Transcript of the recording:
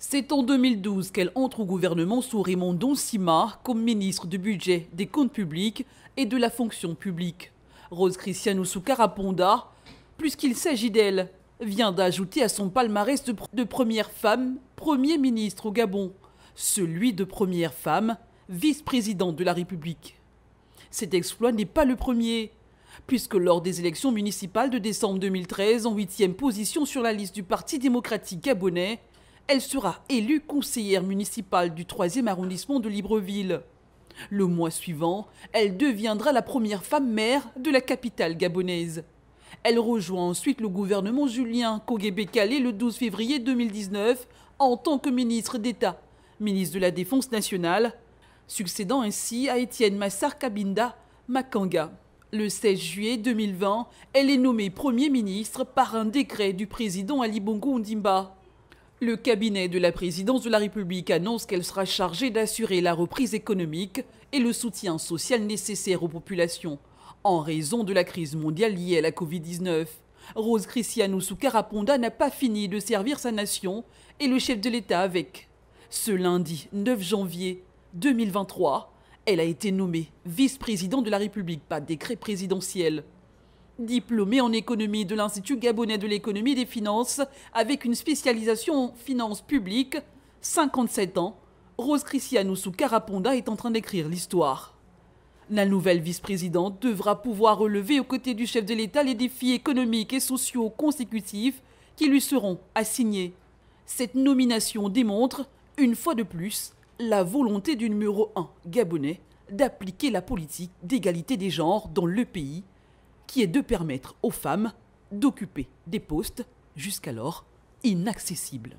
C'est en 2012 qu'elle entre au gouvernement sous Raymond Simard comme ministre du Budget, des Comptes publics et de la Fonction publique. Rose Christiane plus puisqu'il s'agit d'elle, vient d'ajouter à son palmarès de, de première femme Premier ministre au Gabon, celui de première femme vice-présidente de la République. Cet exploit n'est pas le premier, puisque lors des élections municipales de décembre 2013, en huitième position sur la liste du Parti démocratique gabonais, elle sera élue conseillère municipale du 3e arrondissement de Libreville. Le mois suivant, elle deviendra la première femme maire de la capitale gabonaise. Elle rejoint ensuite le gouvernement Julien Kogebekale le 12 février 2019 en tant que ministre d'État, ministre de la Défense nationale, succédant ainsi à Étienne Massar Kabinda Makanga. Le 16 juillet 2020, elle est nommée Premier ministre par un décret du président Ali Bongo Ondimba. Le cabinet de la présidence de la République annonce qu'elle sera chargée d'assurer la reprise économique et le soutien social nécessaire aux populations en raison de la crise mondiale liée à la Covid-19. Rose Cristiano sukaraponda n'a pas fini de servir sa nation et le chef de l'État avec. Ce lundi 9 janvier 2023, elle a été nommée vice-présidente de la République par décret présidentiel. Diplômée en économie de l'Institut gabonais de l'économie et des finances, avec une spécialisation en finances publiques, 57 ans, Rose Christiane Caraponda est en train d'écrire l'histoire. La nouvelle vice-présidente devra pouvoir relever aux côtés du chef de l'État les défis économiques et sociaux consécutifs qui lui seront assignés. Cette nomination démontre, une fois de plus, la volonté du numéro 1 gabonais d'appliquer la politique d'égalité des genres dans le pays qui est de permettre aux femmes d'occuper des postes jusqu'alors inaccessibles.